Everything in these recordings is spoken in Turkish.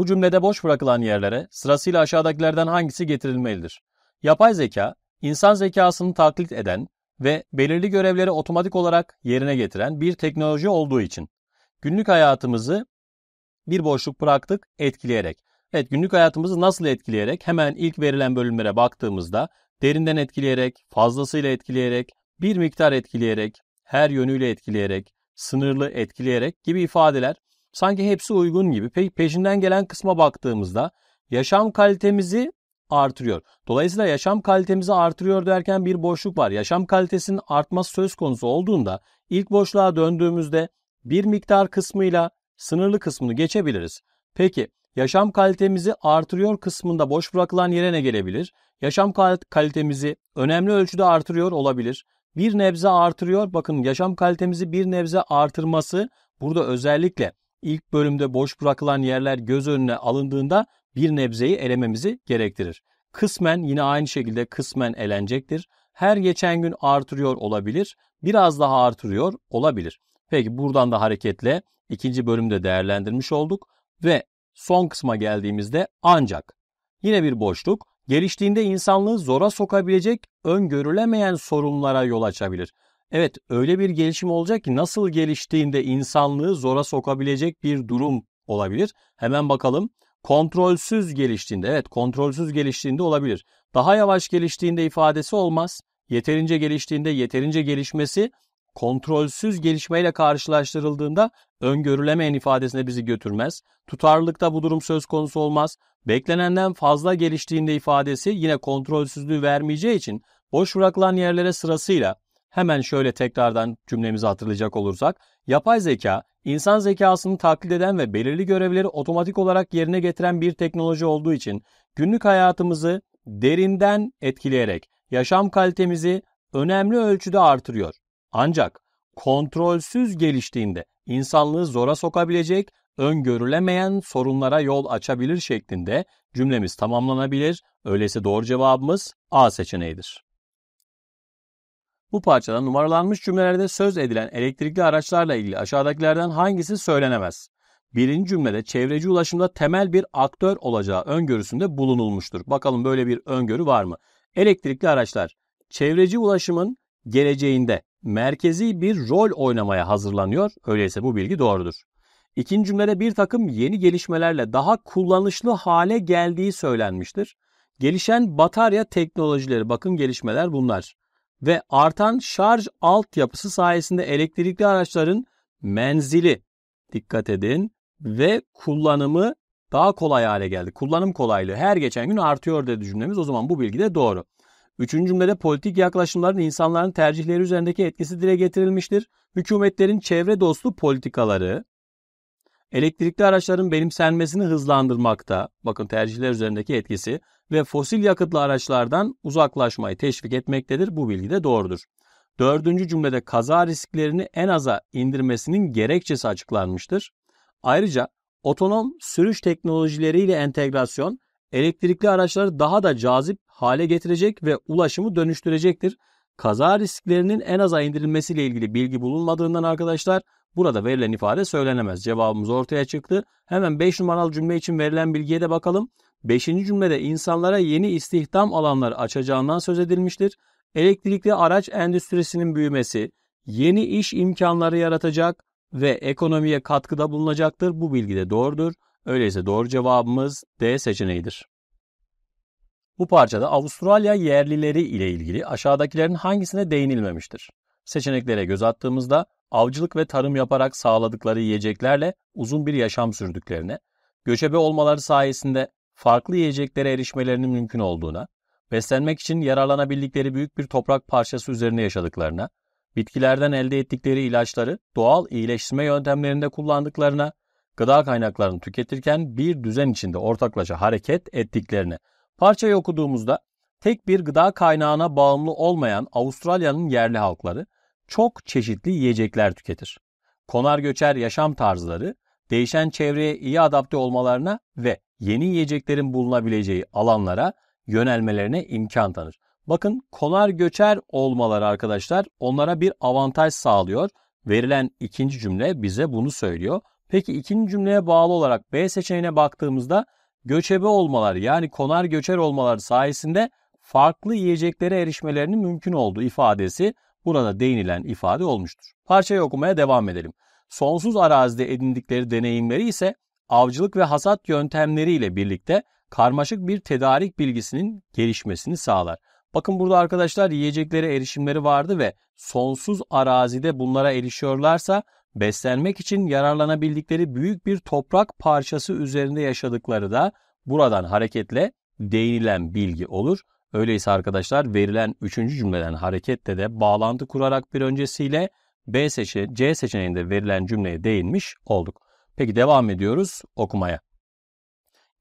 Bu cümlede boş bırakılan yerlere sırasıyla aşağıdakilerden hangisi getirilmelidir? Yapay zeka, insan zekasını taklit eden ve belirli görevleri otomatik olarak yerine getiren bir teknoloji olduğu için günlük hayatımızı bir boşluk bıraktık etkileyerek. Evet günlük hayatımızı nasıl etkileyerek hemen ilk verilen bölümlere baktığımızda derinden etkileyerek, fazlasıyla etkileyerek, bir miktar etkileyerek, her yönüyle etkileyerek, sınırlı etkileyerek gibi ifadeler Sanki hepsi uygun gibi. Peki peşinden gelen kısma baktığımızda yaşam kalitemizi artırıyor. Dolayısıyla yaşam kalitemizi artırıyor derken bir boşluk var. Yaşam kalitesinin artması söz konusu olduğunda ilk boşluğa döndüğümüzde bir miktar kısmıyla sınırlı kısmını geçebiliriz. Peki yaşam kalitemizi artırıyor kısmında boş bırakılan yere ne gelebilir? Yaşam kalitemizi önemli ölçüde artırıyor olabilir. Bir nebze artırıyor. Bakın yaşam kalitemizi bir nebze artırması burada özellikle ilk bölümde boş bırakılan yerler göz önüne alındığında bir nebzeyi elememizi gerektirir. Kısmen yine aynı şekilde kısmen elenecektir. Her geçen gün artırıyor olabilir, biraz daha artırıyor olabilir. Peki buradan da hareketle ikinci bölümde değerlendirmiş olduk ve son kısma geldiğimizde ancak yine bir boşluk geliştiğinde insanlığı zora sokabilecek öngörülemeyen sorunlara yol açabilir. Evet öyle bir gelişim olacak ki nasıl geliştiğinde insanlığı zora sokabilecek bir durum olabilir. Hemen bakalım. Kontrolsüz geliştiğinde evet kontrolsüz geliştiğinde olabilir. Daha yavaş geliştiğinde ifadesi olmaz. Yeterince geliştiğinde yeterince gelişmesi kontrolsüz gelişmeyle karşılaştırıldığında öngörülemeyen ifadesine bizi götürmez. Tutarlılıkta bu durum söz konusu olmaz. Beklenenden fazla geliştiğinde ifadesi yine kontrolsüzlüğü vermeyeceği için boş bırakılan yerlere sırasıyla hemen şöyle tekrardan cümlemizi hatırlayacak olursak, yapay zeka, insan zekasını taklit eden ve belirli görevleri otomatik olarak yerine getiren bir teknoloji olduğu için günlük hayatımızı derinden etkileyerek yaşam kalitemizi önemli ölçüde artırıyor. Ancak kontrolsüz geliştiğinde insanlığı zora sokabilecek, öngörülemeyen sorunlara yol açabilir şeklinde cümlemiz tamamlanabilir. Öyleyse doğru cevabımız A seçeneğidir. Bu parçada numaralanmış cümlelerde söz edilen elektrikli araçlarla ilgili aşağıdakilerden hangisi söylenemez? Birinci cümlede çevreci ulaşımda temel bir aktör olacağı öngörüsünde bulunulmuştur. Bakalım böyle bir öngörü var mı? Elektrikli araçlar çevreci ulaşımın geleceğinde merkezi bir rol oynamaya hazırlanıyor. Öyleyse bu bilgi doğrudur. İkinci cümlede bir takım yeni gelişmelerle daha kullanışlı hale geldiği söylenmiştir. Gelişen batarya teknolojileri bakın gelişmeler bunlar ve artan şarj altyapısı sayesinde elektrikli araçların menzili dikkat edin ve kullanımı daha kolay hale geldi. Kullanım kolaylığı her geçen gün artıyor dedi cümlemiz. O zaman bu bilgi de doğru. Üçüncü cümlede politik yaklaşımların insanların tercihleri üzerindeki etkisi dile getirilmiştir. Hükümetlerin çevre dostu politikaları, elektrikli araçların benimsenmesini hızlandırmakta, bakın tercihler üzerindeki etkisi ve fosil yakıtlı araçlardan uzaklaşmayı teşvik etmektedir. Bu bilgi de doğrudur. Dördüncü cümlede kaza risklerini en aza indirmesinin gerekçesi açıklanmıştır. Ayrıca otonom sürüş teknolojileriyle entegrasyon elektrikli araçları daha da cazip hale getirecek ve ulaşımı dönüştürecektir. Kaza risklerinin en aza indirilmesiyle ilgili bilgi bulunmadığından arkadaşlar Burada verilen ifade söylenemez. Cevabımız ortaya çıktı. Hemen 5 numaralı cümle için verilen bilgiye de bakalım. 5. cümlede insanlara yeni istihdam alanları açacağından söz edilmiştir. Elektrikli araç endüstrisinin büyümesi yeni iş imkanları yaratacak ve ekonomiye katkıda bulunacaktır. Bu bilgi de doğrudur. Öyleyse doğru cevabımız D seçeneğidir. Bu parçada Avustralya yerlileri ile ilgili aşağıdakilerin hangisine değinilmemiştir? Seçeneklere göz attığımızda avcılık ve tarım yaparak sağladıkları yiyeceklerle uzun bir yaşam sürdüklerine, göçebe olmaları sayesinde farklı yiyeceklere erişmelerinin mümkün olduğuna, beslenmek için yararlanabildikleri büyük bir toprak parçası üzerine yaşadıklarına, bitkilerden elde ettikleri ilaçları doğal iyileştirme yöntemlerinde kullandıklarına, gıda kaynaklarını tüketirken bir düzen içinde ortaklaşa hareket ettiklerine. Parçayı okuduğumuzda tek bir gıda kaynağına bağımlı olmayan Avustralya'nın yerli halkları çok çeşitli yiyecekler tüketir. Konar göçer yaşam tarzları, değişen çevreye iyi adapte olmalarına ve yeni yiyeceklerin bulunabileceği alanlara yönelmelerine imkan tanır. Bakın konar göçer olmaları arkadaşlar onlara bir avantaj sağlıyor. Verilen ikinci cümle bize bunu söylüyor. Peki ikinci cümleye bağlı olarak B seçeneğine baktığımızda göçebe olmalar yani konar göçer olmalar sayesinde farklı yiyeceklere erişmelerinin mümkün olduğu ifadesi burada değinilen ifade olmuştur. Parçayı okumaya devam edelim. Sonsuz arazide edindikleri deneyimleri ise avcılık ve hasat yöntemleriyle birlikte karmaşık bir tedarik bilgisinin gelişmesini sağlar. Bakın burada arkadaşlar yiyeceklere erişimleri vardı ve sonsuz arazide bunlara erişiyorlarsa beslenmek için yararlanabildikleri büyük bir toprak parçası üzerinde yaşadıkları da buradan hareketle değinilen bilgi olur Öyleyse arkadaşlar verilen üçüncü cümleden hareketle de bağlantı kurarak bir öncesiyle B seçe C seçeneğinde verilen cümleye değinmiş olduk. Peki devam ediyoruz okumaya.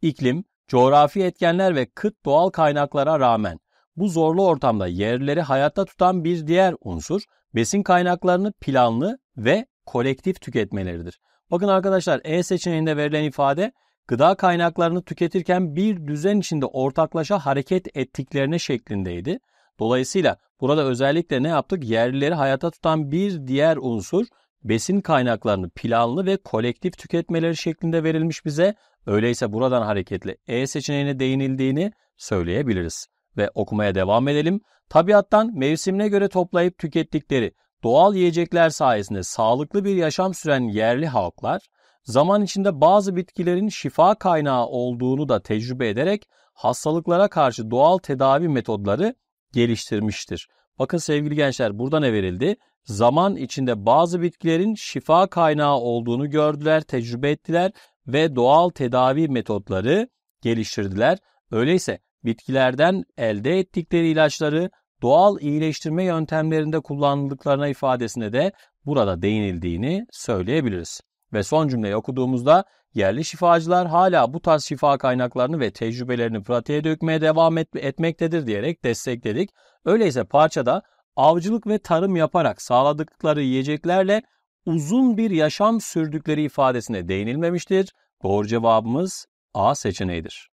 İklim, coğrafi etkenler ve kıt doğal kaynaklara rağmen bu zorlu ortamda yerleri hayatta tutan bir diğer unsur besin kaynaklarını planlı ve kolektif tüketmeleridir. Bakın arkadaşlar E seçeneğinde verilen ifade gıda kaynaklarını tüketirken bir düzen içinde ortaklaşa hareket ettiklerine şeklindeydi. Dolayısıyla burada özellikle ne yaptık? Yerlileri hayata tutan bir diğer unsur besin kaynaklarını planlı ve kolektif tüketmeleri şeklinde verilmiş bize. Öyleyse buradan hareketle E seçeneğine değinildiğini söyleyebiliriz. Ve okumaya devam edelim. Tabiattan mevsimine göre toplayıp tükettikleri doğal yiyecekler sayesinde sağlıklı bir yaşam süren yerli halklar, zaman içinde bazı bitkilerin şifa kaynağı olduğunu da tecrübe ederek hastalıklara karşı doğal tedavi metodları geliştirmiştir. Bakın sevgili gençler burada ne verildi? Zaman içinde bazı bitkilerin şifa kaynağı olduğunu gördüler, tecrübe ettiler ve doğal tedavi metotları geliştirdiler. Öyleyse bitkilerden elde ettikleri ilaçları doğal iyileştirme yöntemlerinde kullanıldıklarına ifadesine de burada değinildiğini söyleyebiliriz. Ve son cümleyi okuduğumuzda yerli şifacılar hala bu tarz şifa kaynaklarını ve tecrübelerini pratiğe dökmeye devam et etmektedir diyerek destekledik. Öyleyse parçada avcılık ve tarım yaparak sağladıkları yiyeceklerle uzun bir yaşam sürdükleri ifadesine değinilmemiştir. Doğru cevabımız A seçeneğidir.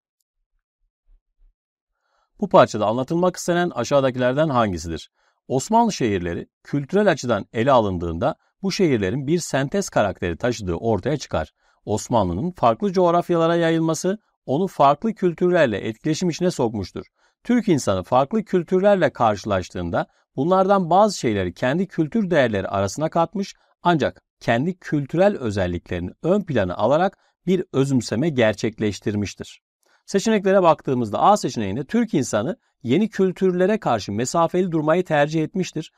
Bu parçada anlatılmak istenen aşağıdakilerden hangisidir? Osmanlı şehirleri kültürel açıdan ele alındığında bu şehirlerin bir sentez karakteri taşıdığı ortaya çıkar. Osmanlı'nın farklı coğrafyalara yayılması onu farklı kültürlerle etkileşim içine sokmuştur. Türk insanı farklı kültürlerle karşılaştığında bunlardan bazı şeyleri kendi kültür değerleri arasına katmış ancak kendi kültürel özelliklerini ön plana alarak bir özümseme gerçekleştirmiştir. Seçeneklere baktığımızda A seçeneğinde Türk insanı yeni kültürlere karşı mesafeli durmayı tercih etmiştir.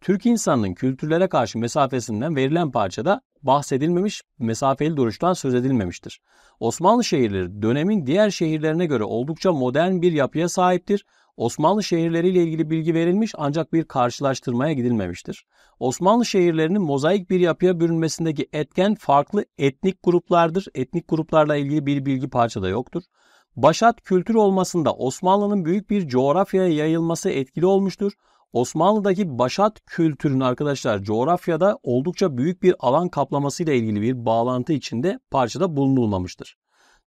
Türk insanının kültürlere karşı mesafesinden verilen parçada bahsedilmemiş, mesafeli duruştan söz edilmemiştir. Osmanlı şehirleri dönemin diğer şehirlerine göre oldukça modern bir yapıya sahiptir. Osmanlı şehirleriyle ilgili bilgi verilmiş ancak bir karşılaştırmaya gidilmemiştir. Osmanlı şehirlerinin mozaik bir yapıya bürünmesindeki etken farklı etnik gruplardır. Etnik gruplarla ilgili bir bilgi parçada yoktur. Başat kültür olmasında Osmanlı'nın büyük bir coğrafyaya yayılması etkili olmuştur. Osmanlı'daki başat kültürün arkadaşlar coğrafyada oldukça büyük bir alan kaplamasıyla ilgili bir bağlantı içinde parçada bulunulmamıştır.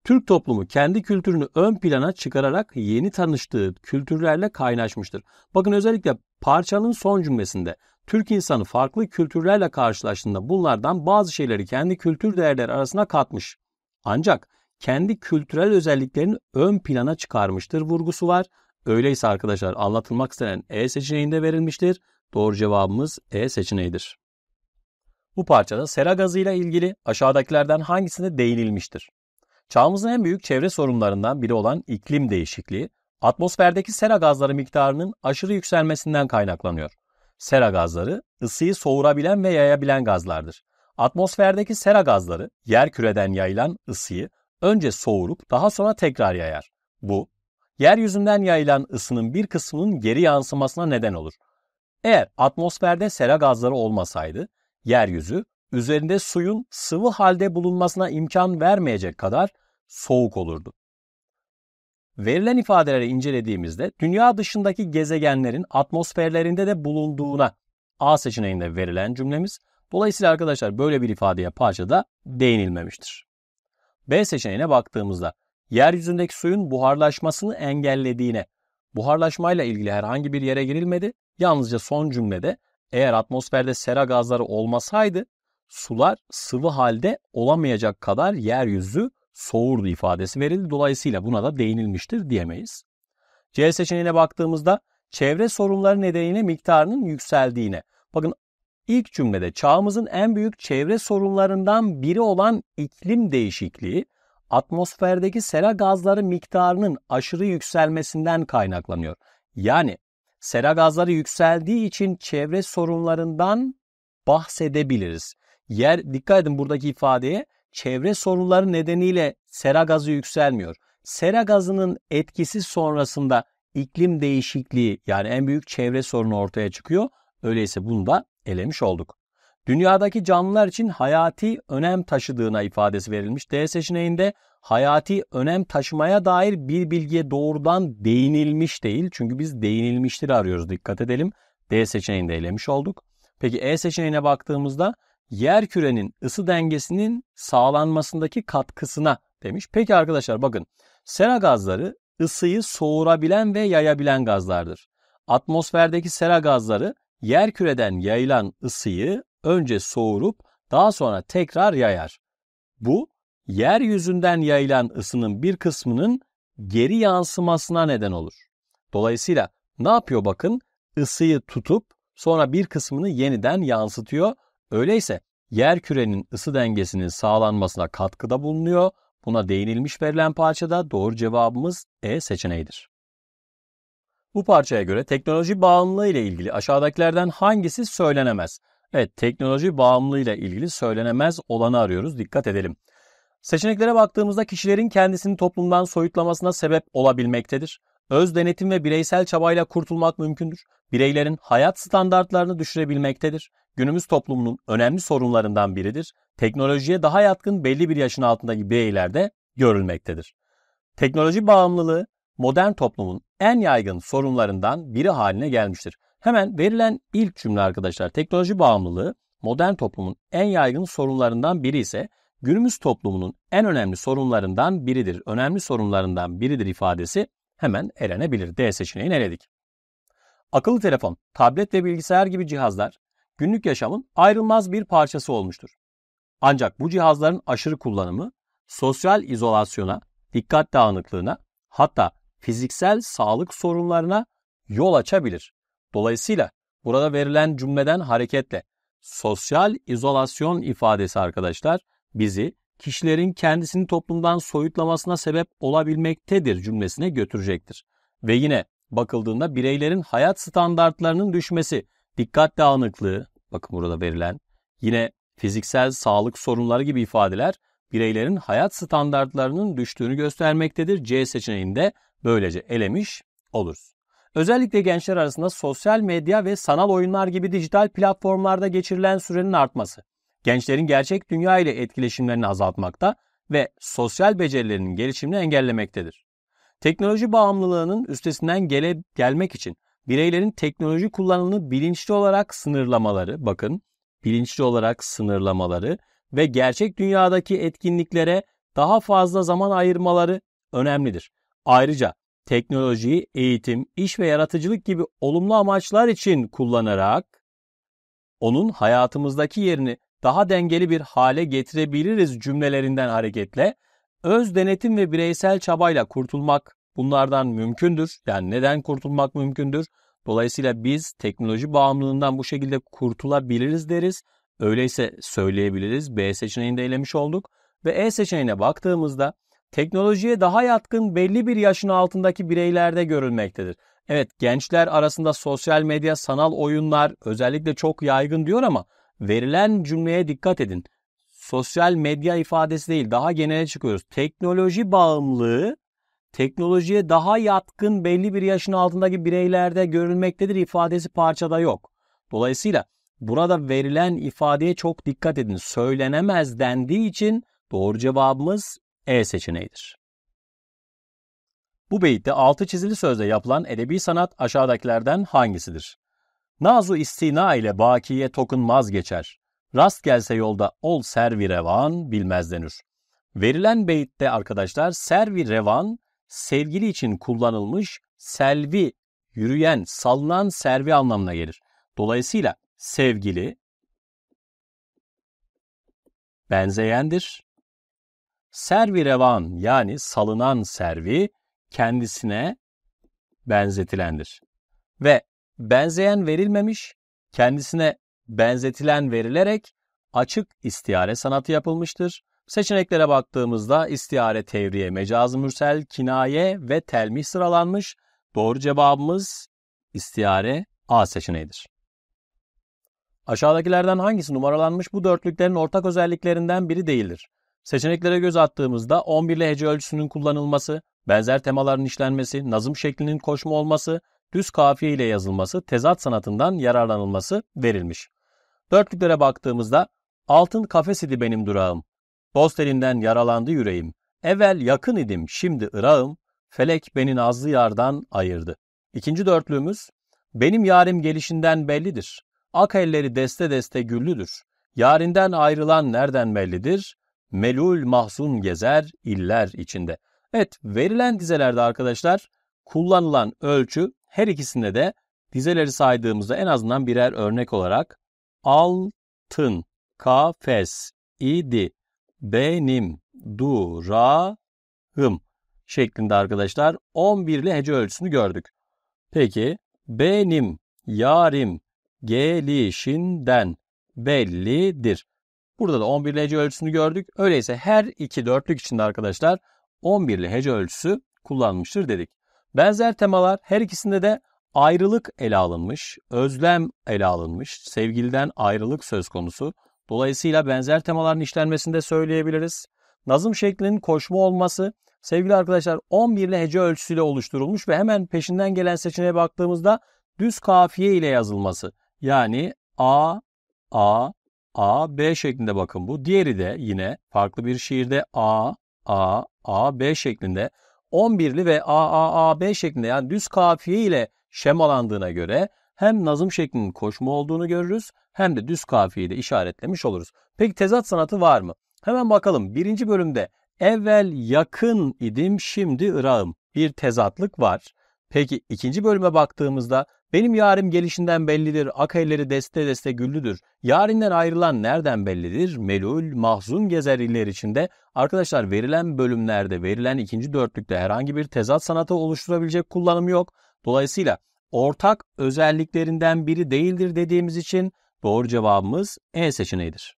Türk toplumu kendi kültürünü ön plana çıkararak yeni tanıştığı kültürlerle kaynaşmıştır. Bakın özellikle parçanın son cümlesinde Türk insanı farklı kültürlerle karşılaştığında bunlardan bazı şeyleri kendi kültür değerleri arasına katmış. Ancak kendi kültürel özelliklerini ön plana çıkarmıştır vurgusu var. Öyleyse arkadaşlar anlatılmak istenen E seçeneğinde verilmiştir. Doğru cevabımız E seçeneğidir. Bu parçada sera gazı ile ilgili aşağıdakilerden hangisine değinilmiştir? Çağımızın en büyük çevre sorunlarından biri olan iklim değişikliği, atmosferdeki sera gazları miktarının aşırı yükselmesinden kaynaklanıyor. Sera gazları ısıyı soğurabilen ve yayabilen gazlardır. Atmosferdeki sera gazları yer küreden yayılan ısıyı önce soğurup daha sonra tekrar yayar. Bu, yeryüzünden yayılan ısının bir kısmının geri yansımasına neden olur. Eğer atmosferde sera gazları olmasaydı, yeryüzü üzerinde suyun sıvı halde bulunmasına imkan vermeyecek kadar soğuk olurdu. Verilen ifadeleri incelediğimizde dünya dışındaki gezegenlerin atmosferlerinde de bulunduğuna A seçeneğinde verilen cümlemiz. Dolayısıyla arkadaşlar böyle bir ifadeye parçada değinilmemiştir. B seçeneğine baktığımızda yeryüzündeki suyun buharlaşmasını engellediğine, buharlaşmayla ilgili herhangi bir yere girilmedi. Yalnızca son cümlede eğer atmosferde sera gazları olmasaydı sular sıvı halde olamayacak kadar yeryüzü soğurdu ifadesi verildi. Dolayısıyla buna da değinilmiştir diyemeyiz. C seçeneğine baktığımızda çevre sorunları nedeniyle miktarının yükseldiğine. Bakın İlk cümlede çağımızın en büyük çevre sorunlarından biri olan iklim değişikliği atmosferdeki sera gazları miktarının aşırı yükselmesinden kaynaklanıyor. Yani sera gazları yükseldiği için çevre sorunlarından bahsedebiliriz. Yer dikkat edin buradaki ifadeye çevre sorunları nedeniyle sera gazı yükselmiyor. Sera gazının etkisi sonrasında iklim değişikliği yani en büyük çevre sorunu ortaya çıkıyor. Öyleyse bunu da elemiş olduk. Dünyadaki canlılar için hayati önem taşıdığına ifadesi verilmiş. D seçeneğinde hayati önem taşımaya dair bir bilgiye doğrudan değinilmiş değil. Çünkü biz değinilmiştir arıyoruz dikkat edelim. D seçeneğinde elemiş olduk. Peki E seçeneğine baktığımızda yer kürenin ısı dengesinin sağlanmasındaki katkısına demiş. Peki arkadaşlar bakın sera gazları ısıyı soğurabilen ve yayabilen gazlardır. Atmosferdeki sera gazları Yer küreden yayılan ısıyı önce soğurup daha sonra tekrar yayar. Bu yeryüzünden yayılan ısının bir kısmının geri yansımasına neden olur. Dolayısıyla ne yapıyor bakın? Isıyı tutup sonra bir kısmını yeniden yansıtıyor. Öyleyse yer kürenin ısı dengesinin sağlanmasına katkıda bulunuyor. Buna değinilmiş verilen parçada doğru cevabımız E seçeneğidir. Bu parçaya göre teknoloji bağımlılığı ile ilgili aşağıdakilerden hangisi söylenemez? Evet, teknoloji bağımlılığı ile ilgili söylenemez olanı arıyoruz. Dikkat edelim. Seçeneklere baktığımızda kişilerin kendisini toplumdan soyutlamasına sebep olabilmektedir. Öz denetim ve bireysel çabayla kurtulmak mümkündür. Bireylerin hayat standartlarını düşürebilmektedir. Günümüz toplumunun önemli sorunlarından biridir. Teknolojiye daha yatkın belli bir yaşın altındaki bireylerde görülmektedir. Teknoloji bağımlılığı modern toplumun en yaygın sorunlarından biri haline gelmiştir. Hemen verilen ilk cümle arkadaşlar teknoloji bağımlılığı modern toplumun en yaygın sorunlarından biri ise günümüz toplumunun en önemli sorunlarından biridir. Önemli sorunlarından biridir ifadesi hemen elenebilir. D seçeneğini eledik. Akıllı telefon, tablet ve bilgisayar gibi cihazlar günlük yaşamın ayrılmaz bir parçası olmuştur. Ancak bu cihazların aşırı kullanımı sosyal izolasyona, dikkat dağınıklığına hatta fiziksel sağlık sorunlarına yol açabilir. Dolayısıyla burada verilen cümleden hareketle sosyal izolasyon ifadesi arkadaşlar bizi kişilerin kendisini toplumdan soyutlamasına sebep olabilmektedir cümlesine götürecektir. Ve yine bakıldığında bireylerin hayat standartlarının düşmesi, dikkat dağınıklığı, bakın burada verilen, yine fiziksel sağlık sorunları gibi ifadeler bireylerin hayat standartlarının düştüğünü göstermektedir. C seçeneğinde böylece elemiş oluruz. Özellikle gençler arasında sosyal medya ve sanal oyunlar gibi dijital platformlarda geçirilen sürenin artması, gençlerin gerçek dünya ile etkileşimlerini azaltmakta ve sosyal becerilerinin gelişimini engellemektedir. Teknoloji bağımlılığının üstesinden gele, gelmek için bireylerin teknoloji kullanımını bilinçli olarak sınırlamaları, bakın bilinçli olarak sınırlamaları ve gerçek dünyadaki etkinliklere daha fazla zaman ayırmaları önemlidir. Ayrıca teknolojiyi eğitim, iş ve yaratıcılık gibi olumlu amaçlar için kullanarak onun hayatımızdaki yerini daha dengeli bir hale getirebiliriz cümlelerinden hareketle öz denetim ve bireysel çabayla kurtulmak bunlardan mümkündür. Yani neden kurtulmak mümkündür? Dolayısıyla biz teknoloji bağımlılığından bu şekilde kurtulabiliriz deriz. Öyleyse söyleyebiliriz. B seçeneğini de elemiş olduk. Ve E seçeneğine baktığımızda teknolojiye daha yatkın belli bir yaşın altındaki bireylerde görülmektedir. Evet gençler arasında sosyal medya, sanal oyunlar özellikle çok yaygın diyor ama verilen cümleye dikkat edin. Sosyal medya ifadesi değil daha genele çıkıyoruz. Teknoloji bağımlılığı teknolojiye daha yatkın belli bir yaşın altındaki bireylerde görülmektedir ifadesi parçada yok. Dolayısıyla burada verilen ifadeye çok dikkat edin. Söylenemez dendiği için doğru cevabımız e seçeneğidir. Bu beyitte altı çizili sözle yapılan edebi sanat aşağıdakilerden hangisidir? Nazu istina ile bakiye tokunmaz geçer. Rast gelse yolda ol servi revan bilmez denir. Verilen beyitte arkadaşlar servi revan sevgili için kullanılmış selvi yürüyen, sallanan servi anlamına gelir. Dolayısıyla sevgili benzeyendir servirevan yani salınan servi kendisine benzetilendir. Ve benzeyen verilmemiş, kendisine benzetilen verilerek açık istiare sanatı yapılmıştır. Seçeneklere baktığımızda istiare tevriye, mecaz mürsel, kinaye ve telmih sıralanmış. Doğru cevabımız istiare A seçeneğidir. Aşağıdakilerden hangisi numaralanmış bu dörtlüklerin ortak özelliklerinden biri değildir? Seçeneklere göz attığımızda 11'li hece ölçüsünün kullanılması, benzer temaların işlenmesi, nazım şeklinin koşma olması, düz kafiye ile yazılması, tezat sanatından yararlanılması verilmiş. Dörtlüklere baktığımızda altın kafes idi benim durağım. Dost elinden yaralandı yüreğim. Evvel yakın idim, şimdi ırağım. Felek beni nazlı yardan ayırdı. İkinci dörtlüğümüz, benim yarim gelişinden bellidir. Ak elleri deste deste güllüdür. Yarinden ayrılan nereden bellidir? melul mahzun gezer iller içinde. Evet verilen dizelerde arkadaşlar kullanılan ölçü her ikisinde de dizeleri saydığımızda en azından birer örnek olarak altın, kafes, idi, benim, durağım şeklinde arkadaşlar 11 11'li hece ölçüsünü gördük. Peki benim, yarim, gelişinden bellidir. Burada da 11'li hece ölçüsünü gördük. Öyleyse her iki dörtlük içinde arkadaşlar 11'li hece ölçüsü kullanmıştır dedik. Benzer temalar her ikisinde de ayrılık ele alınmış, özlem ele alınmış, sevgiliden ayrılık söz konusu. Dolayısıyla benzer temaların işlenmesinde söyleyebiliriz. Nazım şeklinin koşma olması sevgili arkadaşlar 11'li hece ölçüsüyle oluşturulmuş ve hemen peşinden gelen seçeneğe baktığımızda düz kafiye ile yazılması. Yani A, A, A, B şeklinde bakın bu. Diğeri de yine farklı bir şiirde A, A, A, B şeklinde 11'li ve A, A, A, B şeklinde yani düz kafiye ile şemalandığına göre hem nazım şeklinin koşma olduğunu görürüz hem de düz kafiye ile işaretlemiş oluruz. Peki tezat sanatı var mı? Hemen bakalım. Birinci bölümde evvel yakın idim şimdi ırağım. Bir tezatlık var. Peki ikinci bölüme baktığımızda benim yarim gelişinden bellidir, ak deste deste güllüdür. Yarinden ayrılan nereden bellidir? Melul, mahzun gezer iller içinde. Arkadaşlar verilen bölümlerde, verilen ikinci dörtlükte herhangi bir tezat sanatı oluşturabilecek kullanım yok. Dolayısıyla ortak özelliklerinden biri değildir dediğimiz için doğru cevabımız E seçeneğidir.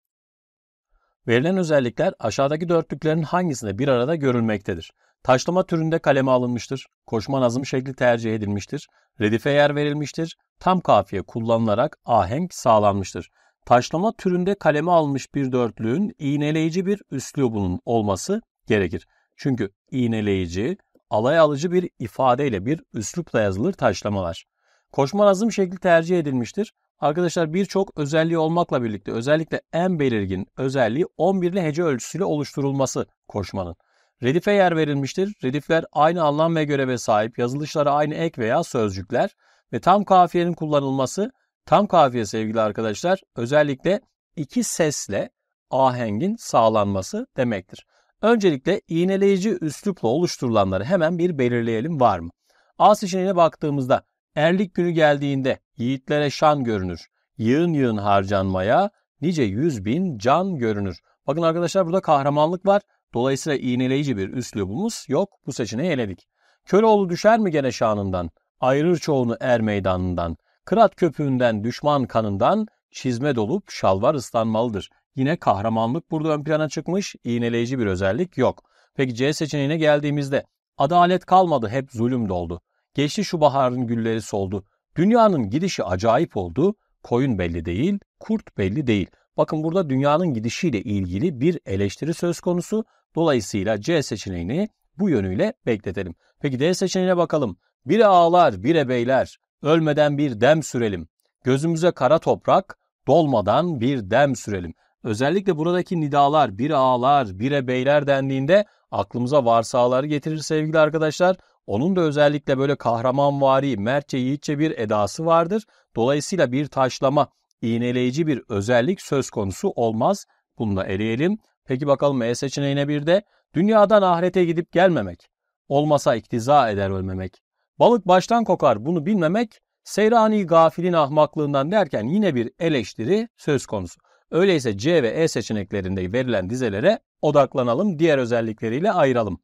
Verilen özellikler aşağıdaki dörtlüklerin hangisinde bir arada görülmektedir? Taşlama türünde kaleme alınmıştır. Koşma nazım şekli tercih edilmiştir. Redife yer verilmiştir. Tam kafiye kullanılarak ahenk sağlanmıştır. Taşlama türünde kaleme almış bir dörtlüğün iğneleyici bir üslubunun olması gerekir. Çünkü iğneleyici, alay alıcı bir ifadeyle bir üslupla yazılır taşlamalar. Koşma nazım şekli tercih edilmiştir. Arkadaşlar birçok özelliği olmakla birlikte özellikle en belirgin özelliği 11'li hece ölçüsüyle oluşturulması koşmanın. Redife yer verilmiştir. Redifler aynı anlam ve göreve sahip, yazılışlara aynı ek veya sözcükler ve tam kafiyenin kullanılması, tam kafiye sevgili arkadaşlar, özellikle iki sesle ahengin sağlanması demektir. Öncelikle iğneleyici üslupla oluşturulanları hemen bir belirleyelim var mı? As seçeneğine baktığımızda erlik günü geldiğinde yiğitlere şan görünür. Yığın yığın harcanmaya nice yüz bin can görünür. Bakın arkadaşlar burada kahramanlık var Dolayısıyla iğneleyici bir üslubumuz yok. Bu seçeneği eledik. Köloğlu düşer mi gene şanından? Ayrır çoğunu er meydanından. Kırat köpüğünden düşman kanından çizme dolup şalvar ıslanmalıdır. Yine kahramanlık burada ön plana çıkmış. İğneleyici bir özellik yok. Peki C seçeneğine geldiğimizde adalet kalmadı hep zulüm doldu. Geçti şu baharın gülleri soldu. Dünyanın gidişi acayip oldu. Koyun belli değil, kurt belli değil. Bakın burada dünyanın gidişiyle ilgili bir eleştiri söz konusu. Dolayısıyla C seçeneğini bu yönüyle bekletelim. Peki D seçeneğine bakalım. Bire ağlar, bire beyler, ölmeden bir dem sürelim. Gözümüze kara toprak, dolmadan bir dem sürelim. Özellikle buradaki nidalar, bir ağlar, bire beyler dendiğinde aklımıza varsağları getirir sevgili arkadaşlar. Onun da özellikle böyle kahramanvari, mertçe, yiğitçe bir edası vardır. Dolayısıyla bir taşlama iğneleyici bir özellik söz konusu olmaz. Bunu da eleyelim. Peki bakalım E seçeneğine bir de dünyadan ahirete gidip gelmemek. Olmasa iktiza eder ölmemek. Balık baştan kokar bunu bilmemek Seyrani gafilin ahmaklığından derken yine bir eleştiri söz konusu. Öyleyse C ve E seçeneklerinde verilen dizelere odaklanalım, diğer özellikleriyle ayıralım.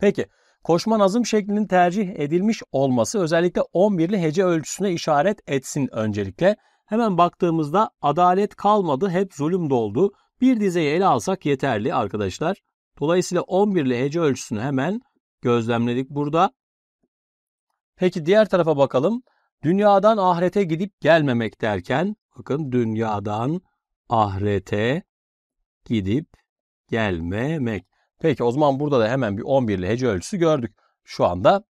Peki, koşma nazım şeklinin tercih edilmiş olması özellikle 11'li hece ölçüsüne işaret etsin öncelikle. Hemen baktığımızda adalet kalmadı hep zulüm doldu. Bir dizeyi ele alsak yeterli arkadaşlar. Dolayısıyla 11 ile hece ölçüsünü hemen gözlemledik burada. Peki diğer tarafa bakalım. Dünyadan ahirete gidip gelmemek derken bakın dünyadan ahirete gidip gelmemek. Peki o zaman burada da hemen bir 11 ile hece ölçüsü gördük. Şu anda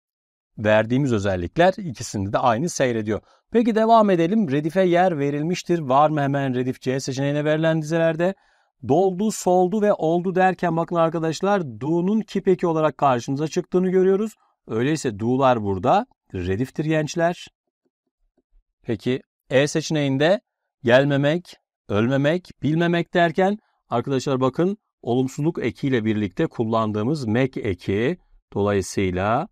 verdiğimiz özellikler ikisinde de aynı seyrediyor. Peki devam edelim. Redife yer verilmiştir. Var mı hemen redif C seçeneğine verilen dizelerde? Doldu, soldu ve oldu derken bakın arkadaşlar do'nun kipeki olarak karşımıza çıktığını görüyoruz. Öyleyse do'lar burada. Rediftir gençler. Peki E seçeneğinde gelmemek, ölmemek, bilmemek derken arkadaşlar bakın olumsuzluk ekiyle birlikte kullandığımız mek eki. Dolayısıyla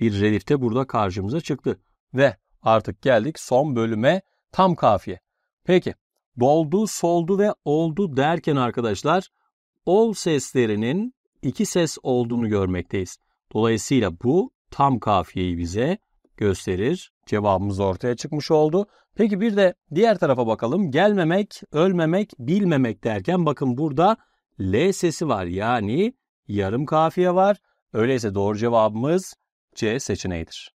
bir relifte burada karşımıza çıktı. Ve artık geldik son bölüme tam kafiye. Peki doldu, soldu ve oldu derken arkadaşlar ol seslerinin iki ses olduğunu görmekteyiz. Dolayısıyla bu tam kafiyeyi bize gösterir. Cevabımız ortaya çıkmış oldu. Peki bir de diğer tarafa bakalım. Gelmemek, ölmemek, bilmemek derken bakın burada L sesi var. Yani yarım kafiye var. Öyleyse doğru cevabımız C seçeneğidir.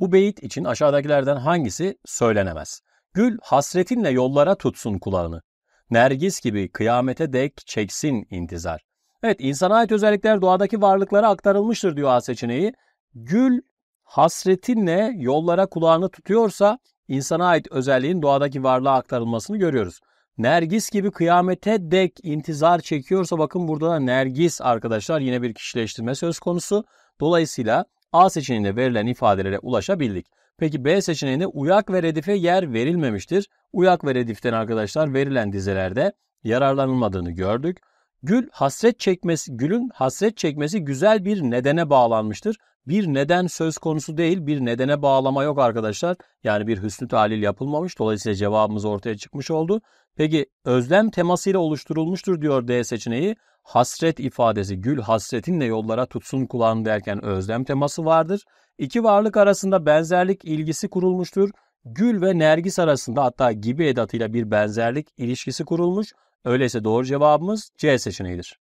Bu beyit için aşağıdakilerden hangisi söylenemez? Gül hasretinle yollara tutsun kulağını. Nergis gibi kıyamete dek çeksin intizar. Evet insana ait özellikler doğadaki varlıklara aktarılmıştır diyor A seçeneği. Gül hasretinle yollara kulağını tutuyorsa insana ait özelliğin doğadaki varlığa aktarılmasını görüyoruz. Nergis gibi kıyamete dek intizar çekiyorsa bakın burada da Nergis arkadaşlar yine bir kişileştirme söz konusu. Dolayısıyla A seçeneğinde verilen ifadelere ulaşabildik. Peki B seçeneğinde uyak ve redife yer verilmemiştir. Uyak ve rediften arkadaşlar verilen dizelerde yararlanılmadığını gördük. Gül hasret çekmesi, gülün hasret çekmesi güzel bir nedene bağlanmıştır. Bir neden söz konusu değil, bir nedene bağlama yok arkadaşlar. Yani bir hüsnü talil yapılmamış. Dolayısıyla cevabımız ortaya çıkmış oldu. Peki özlem temasıyla oluşturulmuştur diyor D seçeneği. Hasret ifadesi gül hasretinle yollara tutsun kulağın derken özlem teması vardır. İki varlık arasında benzerlik ilgisi kurulmuştur. Gül ve Nergis arasında hatta gibi edatıyla bir benzerlik ilişkisi kurulmuş. Öyleyse doğru cevabımız C seçeneğidir.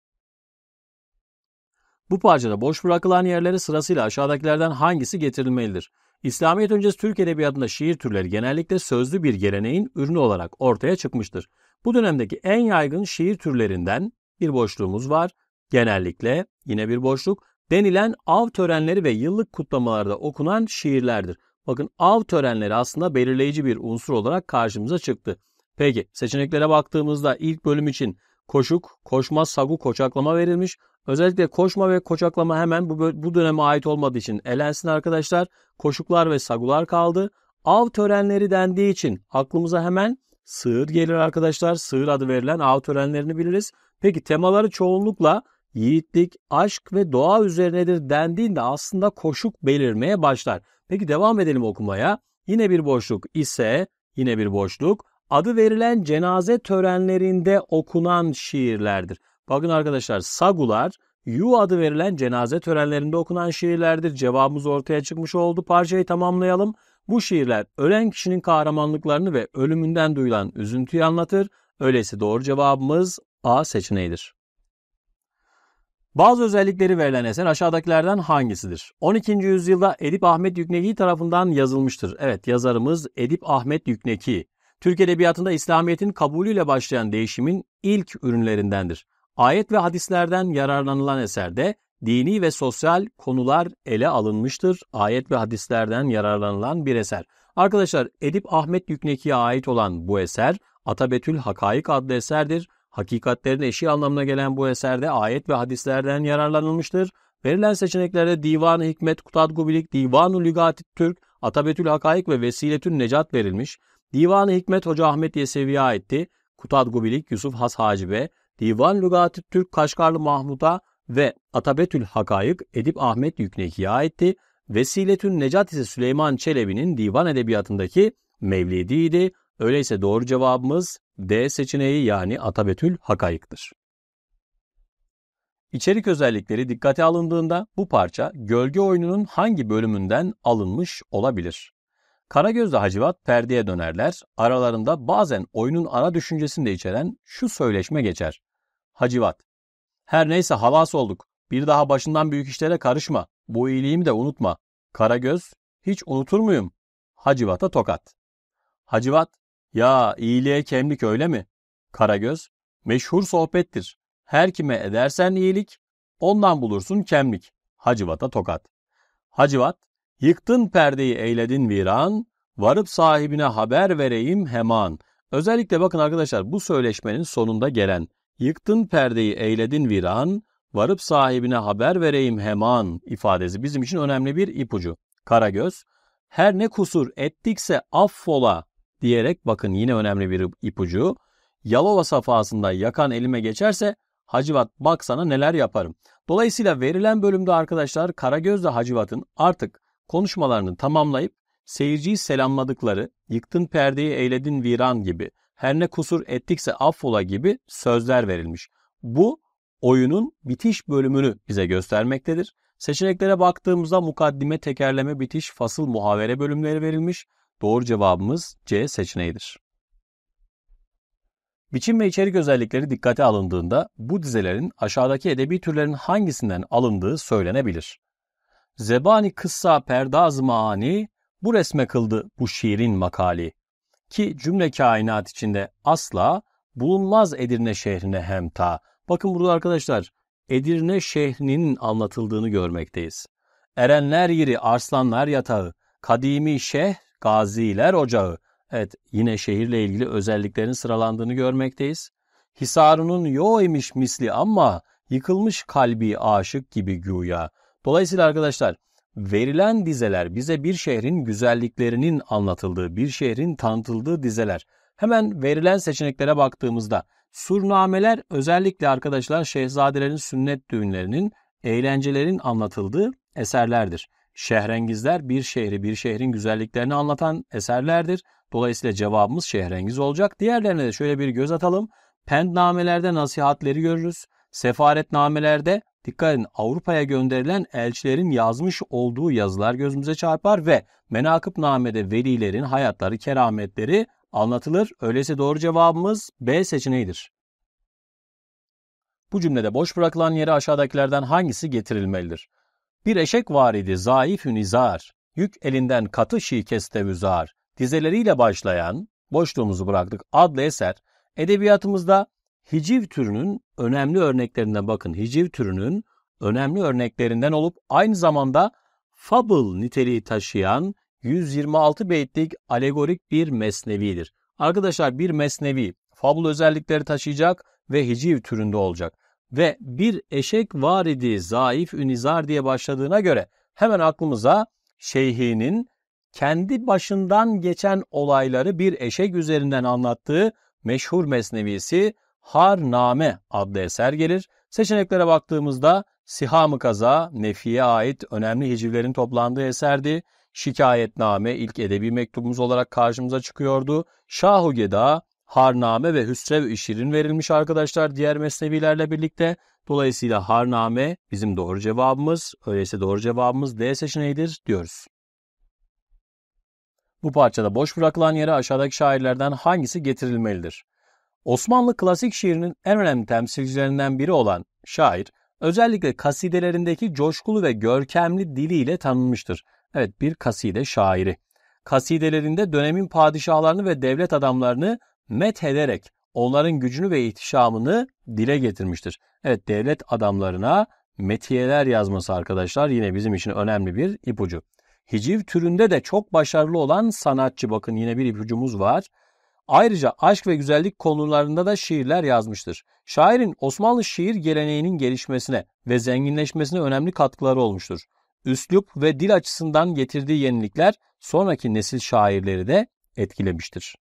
Bu parçada boş bırakılan yerleri sırasıyla aşağıdakilerden hangisi getirilmelidir? İslamiyet öncesi Türk edebiyatında şiir türleri genellikle sözlü bir geleneğin ürünü olarak ortaya çıkmıştır. Bu dönemdeki en yaygın şiir türlerinden bir boşluğumuz var. Genellikle yine bir boşluk denilen av törenleri ve yıllık kutlamalarda okunan şiirlerdir. Bakın av törenleri aslında belirleyici bir unsur olarak karşımıza çıktı. Peki seçeneklere baktığımızda ilk bölüm için koşuk, koşma, sagu, koçaklama verilmiş Özellikle koşma ve koçaklama hemen bu, bu döneme ait olmadığı için elensin arkadaşlar. Koşuklar ve sagular kaldı. Av törenleri dendiği için aklımıza hemen sığır gelir arkadaşlar. Sığır adı verilen av törenlerini biliriz. Peki temaları çoğunlukla yiğitlik, aşk ve doğa üzerinedir dendiğinde aslında koşuk belirmeye başlar. Peki devam edelim okumaya. Yine bir boşluk ise yine bir boşluk adı verilen cenaze törenlerinde okunan şiirlerdir. Bakın arkadaşlar sagular Yu adı verilen cenaze törenlerinde okunan şiirlerdir. Cevabımız ortaya çıkmış oldu. Parçayı tamamlayalım. Bu şiirler ölen kişinin kahramanlıklarını ve ölümünden duyulan üzüntüyü anlatır. Öyleyse doğru cevabımız A seçeneğidir. Bazı özellikleri verilen eser aşağıdakilerden hangisidir? 12. yüzyılda Edip Ahmet Yükneki tarafından yazılmıştır. Evet yazarımız Edip Ahmet Yükneki. Türk Edebiyatı'nda İslamiyet'in kabulüyle başlayan değişimin ilk ürünlerindendir. Ayet ve hadislerden yararlanılan eserde dini ve sosyal konular ele alınmıştır. Ayet ve hadislerden yararlanılan bir eser. Arkadaşlar Edip Ahmet Yükneki'ye ait olan bu eser Atabetül Hakaik adlı eserdir. Hakikatlerin eşi anlamına gelen bu eserde ayet ve hadislerden yararlanılmıştır. Verilen seçeneklerde Divan-ı Hikmet, Kutad Gubilik, Divan-ı lügat Türk, Atabetül Hakaik ve Vesiletün Necat verilmiş. Divan-ı Hikmet Hoca Ahmet Yesevi'ye aitti. Kutad Gubilik, Yusuf Has Hacibe, Divan Lügati Türk Kaşgarlı Mahmud'a ve Atabetül Hakayık Edip Ahmet Yükneki'ye aitti. Vesiletün Necat ise Süleyman Çelebi'nin divan edebiyatındaki mevlidiydi. Öyleyse doğru cevabımız D seçeneği yani Atabetül Hakayık'tır. İçerik özellikleri dikkate alındığında bu parça gölge oyununun hangi bölümünden alınmış olabilir? Karagözle Hacivat perdeye dönerler. Aralarında bazen oyunun ana düşüncesini de içeren şu söyleşme geçer. Hacivat. Her neyse havas olduk. Bir daha başından büyük işlere karışma. Bu iyiliğimi de unutma. Karagöz, hiç unutur muyum? Hacivat'a tokat. Hacivat, ya iyiliğe kemlik öyle mi? Karagöz, meşhur sohbettir. Her kime edersen iyilik, ondan bulursun kemlik. Hacivat'a tokat. Hacivat, yıktın perdeyi eyledin viran, varıp sahibine haber vereyim hemen. Özellikle bakın arkadaşlar bu söyleşmenin sonunda gelen Yıktın perdeyi eyledin viran, varıp sahibine haber vereyim hemen ifadesi bizim için önemli bir ipucu. Karagöz, her ne kusur ettikse affola diyerek bakın yine önemli bir ipucu. Yalova safhasında yakan elime geçerse Hacivat baksana neler yaparım. Dolayısıyla verilen bölümde arkadaşlar Karagöz ile Hacivat'ın artık konuşmalarını tamamlayıp seyirciyi selamladıkları, yıktın perdeyi eyledin viran gibi her ne kusur ettikse affola gibi sözler verilmiş. Bu oyunun bitiş bölümünü bize göstermektedir. Seçeneklere baktığımızda mukaddime, tekerleme, bitiş, fasıl, muhavere bölümleri verilmiş. Doğru cevabımız C seçeneğidir. Biçim ve içerik özellikleri dikkate alındığında bu dizelerin aşağıdaki edebi türlerin hangisinden alındığı söylenebilir. Zebani kıssa perdaz mani, bu resme kıldı bu şiirin makali ki cümle kainat içinde asla bulunmaz Edirne şehrine hemta. Bakın burada arkadaşlar Edirne şehrinin anlatıldığını görmekteyiz. Erenler yeri, arslanlar yatağı, kadimi şeh, gaziler ocağı. Evet yine şehirle ilgili özelliklerin sıralandığını görmekteyiz. Hisarının yo imiş misli ama yıkılmış kalbi aşık gibi güya. Dolayısıyla arkadaşlar Verilen dizeler bize bir şehrin güzelliklerinin anlatıldığı, bir şehrin tanıtıldığı dizeler. Hemen verilen seçeneklere baktığımızda surnameler özellikle arkadaşlar şehzadelerin sünnet düğünlerinin, eğlencelerin anlatıldığı eserlerdir. Şehrengizler bir şehri, bir şehrin güzelliklerini anlatan eserlerdir. Dolayısıyla cevabımız şehrengiz olacak. Diğerlerine de şöyle bir göz atalım. Pendnamelerde nasihatleri görürüz. Sefaretnamelerde dikkat edin Avrupa'ya gönderilen elçilerin yazmış olduğu yazılar gözümüze çarpar ve menakıbnamede velilerin hayatları, kerametleri anlatılır. Öyleyse doğru cevabımız B seçeneğidir. Bu cümlede boş bırakılan yere aşağıdakilerden hangisi getirilmelidir? Bir eşek var idi zayıf nizar, yük elinden katı şikeste vüzar, dizeleriyle başlayan, boşluğumuzu bıraktık adlı eser, edebiyatımızda hiciv türünün önemli örneklerinden bakın. Hiciv türünün önemli örneklerinden olup aynı zamanda fable niteliği taşıyan 126 beytlik alegorik bir mesnevidir. Arkadaşlar bir mesnevi fable özellikleri taşıyacak ve hiciv türünde olacak. Ve bir eşek var idi zaif ünizar diye başladığına göre hemen aklımıza şeyhinin kendi başından geçen olayları bir eşek üzerinden anlattığı meşhur mesnevisi Harname adlı eser gelir. Seçeneklere baktığımızda Siham-ı Kaza, Nefi'ye ait önemli hicivlerin toplandığı eserdi. Şikayetname ilk edebi mektubumuz olarak karşımıza çıkıyordu. Şahu Geda, Harname ve hüsrev işirin verilmiş arkadaşlar diğer mesnevilerle birlikte. Dolayısıyla Harname bizim doğru cevabımız. Öyleyse doğru cevabımız D seçeneğidir diyoruz. Bu parçada boş bırakılan yere aşağıdaki şairlerden hangisi getirilmelidir? Osmanlı klasik şiirinin en önemli temsilcilerinden biri olan şair, özellikle kasidelerindeki coşkulu ve görkemli diliyle tanınmıştır. Evet, bir kaside şairi. Kasidelerinde dönemin padişahlarını ve devlet adamlarını met ederek onların gücünü ve ihtişamını dile getirmiştir. Evet, devlet adamlarına metiyeler yazması arkadaşlar yine bizim için önemli bir ipucu. Hiciv türünde de çok başarılı olan sanatçı bakın yine bir ipucumuz var. Ayrıca aşk ve güzellik konularında da şiirler yazmıştır. Şairin Osmanlı şiir geleneğinin gelişmesine ve zenginleşmesine önemli katkıları olmuştur. Üslup ve dil açısından getirdiği yenilikler sonraki nesil şairleri de etkilemiştir.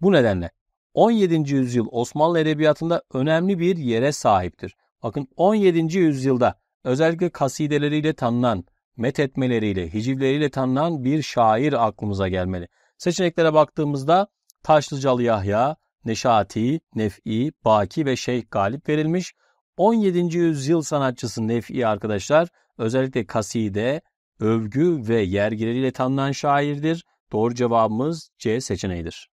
Bu nedenle 17. yüzyıl Osmanlı edebiyatında önemli bir yere sahiptir. Bakın 17. yüzyılda özellikle kasideleriyle tanınan, methetmeleriyle, hicivleriyle tanınan bir şair aklımıza gelmeli. Seçeneklere baktığımızda Taşlıcalı Yahya, Neşati, Nef'i, Baki ve Şeyh Galip verilmiş. 17. yüzyıl sanatçısı Nef'i arkadaşlar özellikle kaside, övgü ve yergileriyle tanınan şairdir. Doğru cevabımız C seçeneğidir.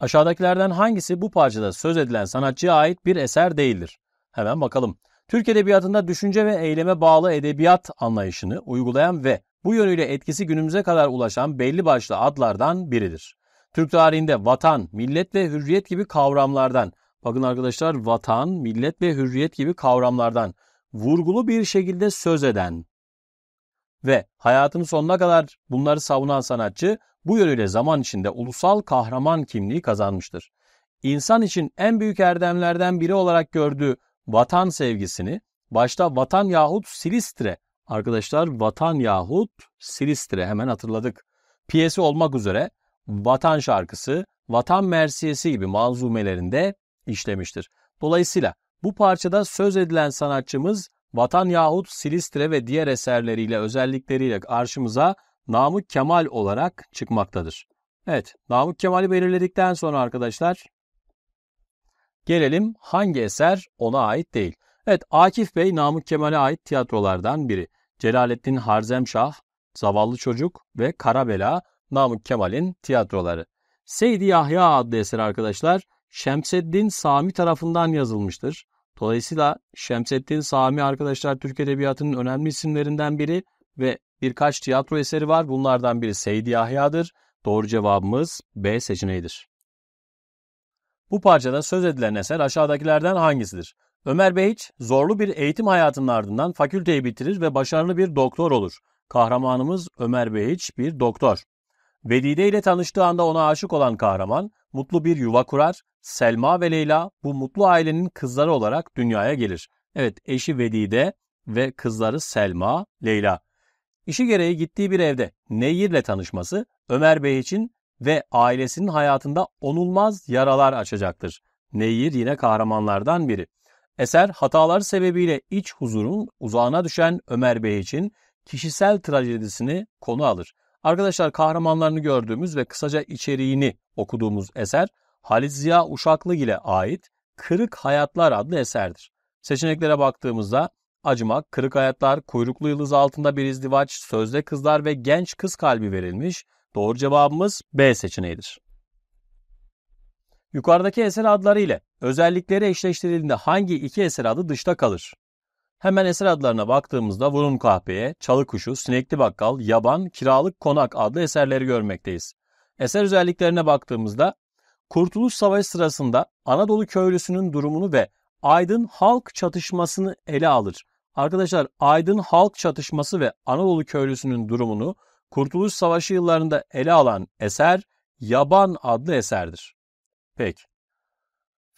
Aşağıdakilerden hangisi bu parçada söz edilen sanatçıya ait bir eser değildir? Hemen bakalım. Türk edebiyatında düşünce ve eyleme bağlı edebiyat anlayışını uygulayan ve bu yönüyle etkisi günümüze kadar ulaşan belli başlı adlardan biridir. Türk tarihinde vatan, millet ve hürriyet gibi kavramlardan, bakın arkadaşlar vatan, millet ve hürriyet gibi kavramlardan vurgulu bir şekilde söz eden ve hayatın sonuna kadar bunları savunan sanatçı bu yönüyle zaman içinde ulusal kahraman kimliği kazanmıştır. İnsan için en büyük erdemlerden biri olarak gördüğü vatan sevgisini başta vatan yahut Silistre arkadaşlar vatan yahut Silistre hemen hatırladık. Piyesi olmak üzere Vatan şarkısı, Vatan Mersiyesi gibi manzumelerinde işlemiştir. Dolayısıyla bu parçada söz edilen sanatçımız Vatan yahut Silistre ve diğer eserleriyle özellikleriyle karşımıza Namık Kemal olarak çıkmaktadır. Evet, Namık Kemal'i belirledikten sonra arkadaşlar gelelim hangi eser ona ait değil. Evet, Akif Bey Namık Kemal'e ait tiyatrolardan biri. Celalettin Harzemşah, Zavallı Çocuk ve Karabela Namık Kemal'in tiyatroları. Seydi Yahya adlı eser arkadaşlar Şemseddin Sami tarafından yazılmıştır. Dolayısıyla Şemseddin Sami arkadaşlar Türk Edebiyatı'nın önemli isimlerinden biri ve birkaç tiyatro eseri var. Bunlardan biri Seydi Yahya'dır. Doğru cevabımız B seçeneğidir. Bu parçada söz edilen eser aşağıdakilerden hangisidir? Ömer Beyç zorlu bir eğitim hayatının ardından fakülteyi bitirir ve başarılı bir doktor olur. Kahramanımız Ömer Beyç bir doktor. Velide ile tanıştığı anda ona aşık olan kahraman mutlu bir yuva kurar. Selma ve Leyla bu mutlu ailenin kızları olarak dünyaya gelir. Evet eşi Velide ve kızları Selma, Leyla. İşi gereği gittiği bir evde ile tanışması Ömer Bey için ve ailesinin hayatında onulmaz yaralar açacaktır. Neyir yine kahramanlardan biri. Eser hataları sebebiyle iç huzurun uzağına düşen Ömer Bey için kişisel trajedisini konu alır. Arkadaşlar kahramanlarını gördüğümüz ve kısaca içeriğini okuduğumuz eser Halit Ziya Uşaklıgil'e ait Kırık Hayatlar adlı eserdir. Seçeneklere baktığımızda Acımak, Kırık Hayatlar, Kuyruklu Yıldız Altında Bir İzdivaç, Sözde Kızlar ve Genç Kız Kalbi verilmiş. Doğru cevabımız B seçeneğidir. Yukarıdaki eser adları ile özellikleri eşleştirildiğinde hangi iki eser adı dışta kalır? Hemen eser adlarına baktığımızda Vurun Kahpeye, Çalı Kuşu, Sinekli Bakkal, Yaban, Kiralık Konak adlı eserleri görmekteyiz. Eser özelliklerine baktığımızda Kurtuluş Savaşı sırasında Anadolu köylüsünün durumunu ve Aydın halk çatışmasını ele alır. Arkadaşlar Aydın halk çatışması ve Anadolu köylüsünün durumunu Kurtuluş Savaşı yıllarında ele alan eser Yaban adlı eserdir. Peki.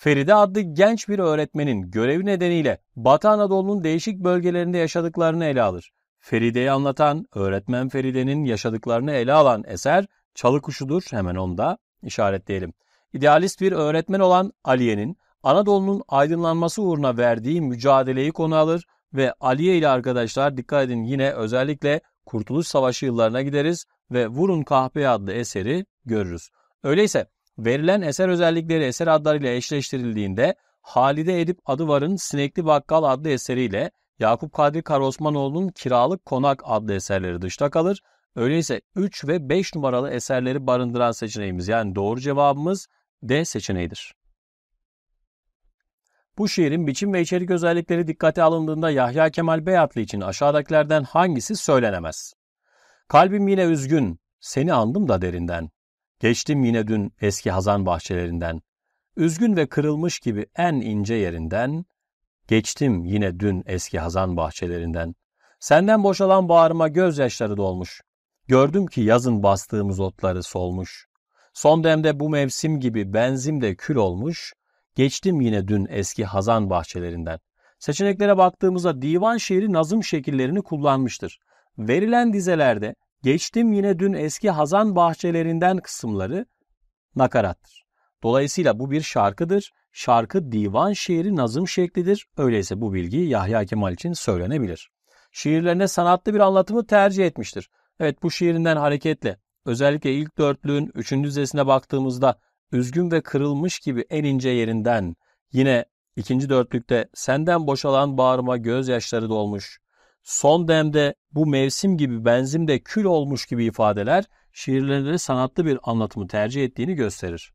Feride adlı genç bir öğretmenin görevi nedeniyle Batı Anadolu'nun değişik bölgelerinde yaşadıklarını ele alır. Feride'yi anlatan, öğretmen Feride'nin yaşadıklarını ele alan eser Çalı Kuşu'dur. Hemen onu da işaretleyelim. İdealist bir öğretmen olan Aliye'nin Anadolu'nun aydınlanması uğruna verdiği mücadeleyi konu alır ve Aliye ile arkadaşlar dikkat edin yine özellikle Kurtuluş Savaşı yıllarına gideriz ve Vurun Kahpe adlı eseri görürüz. Öyleyse Verilen eser özellikleri eser adlarıyla eşleştirildiğinde Halide Edip Adıvar'ın Sinekli Bakkal adlı eseriyle Yakup Kadri Karosmanoğlu'nun Kiralık Konak adlı eserleri dışta kalır. Öyleyse 3 ve 5 numaralı eserleri barındıran seçeneğimiz yani doğru cevabımız D seçeneğidir. Bu şiirin biçim ve içerik özellikleri dikkate alındığında Yahya Kemal Beyatlı için aşağıdakilerden hangisi söylenemez? Kalbim yine üzgün, seni andım da derinden. Geçtim yine dün eski hazan bahçelerinden, üzgün ve kırılmış gibi en ince yerinden, geçtim yine dün eski hazan bahçelerinden. Senden boşalan bağrıma gözyaşları dolmuş. Gördüm ki yazın bastığımız otları solmuş. Son demde bu mevsim gibi benzim de kül olmuş. Geçtim yine dün eski hazan bahçelerinden. Seçeneklere baktığımızda divan şiiri nazım şekillerini kullanmıştır. Verilen dizelerde geçtim yine dün eski hazan bahçelerinden kısımları nakarattır. Dolayısıyla bu bir şarkıdır. Şarkı divan şiiri nazım şeklidir. Öyleyse bu bilgi Yahya Kemal için söylenebilir. Şiirlerine sanatlı bir anlatımı tercih etmiştir. Evet bu şiirinden hareketle özellikle ilk dörtlüğün üçüncü dizesine baktığımızda üzgün ve kırılmış gibi en ince yerinden yine ikinci dörtlükte senden boşalan bağrıma gözyaşları dolmuş son demde bu mevsim gibi benzimde kül olmuş gibi ifadeler şiirlerinde sanatlı bir anlatımı tercih ettiğini gösterir.